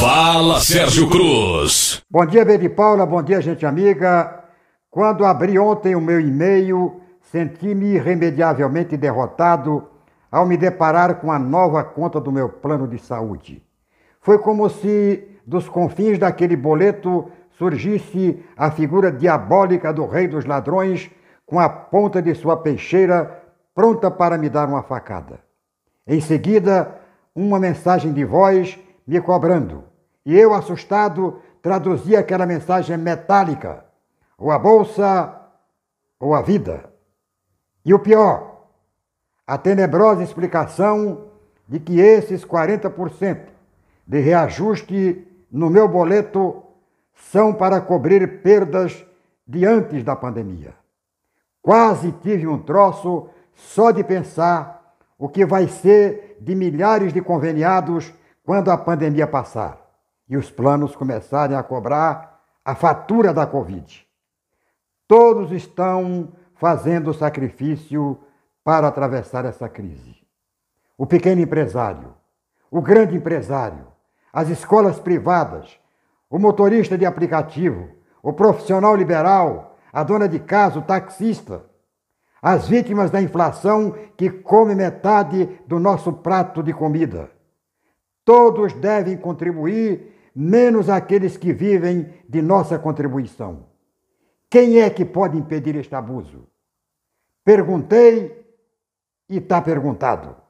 Fala Sérgio Cruz. Bom dia, Baby Paula. Bom dia, gente amiga. Quando abri ontem o meu e-mail, senti-me irremediavelmente derrotado ao me deparar com a nova conta do meu plano de saúde. Foi como se dos confins daquele boleto surgisse a figura diabólica do rei dos ladrões com a ponta de sua peixeira pronta para me dar uma facada. Em seguida, uma mensagem de voz me cobrando. E eu, assustado, traduzi aquela mensagem metálica: ou a bolsa ou a vida. E o pior, a tenebrosa explicação de que esses 40% de reajuste no meu boleto são para cobrir perdas de antes da pandemia. Quase tive um troço só de pensar o que vai ser de milhares de conveniados quando a pandemia passar e os planos começarem a cobrar a fatura da Covid. Todos estão fazendo sacrifício para atravessar essa crise. O pequeno empresário, o grande empresário, as escolas privadas, o motorista de aplicativo, o profissional liberal, a dona de casa, o taxista, as vítimas da inflação que come metade do nosso prato de comida Todos devem contribuir, menos aqueles que vivem de nossa contribuição. Quem é que pode impedir este abuso? Perguntei e está perguntado.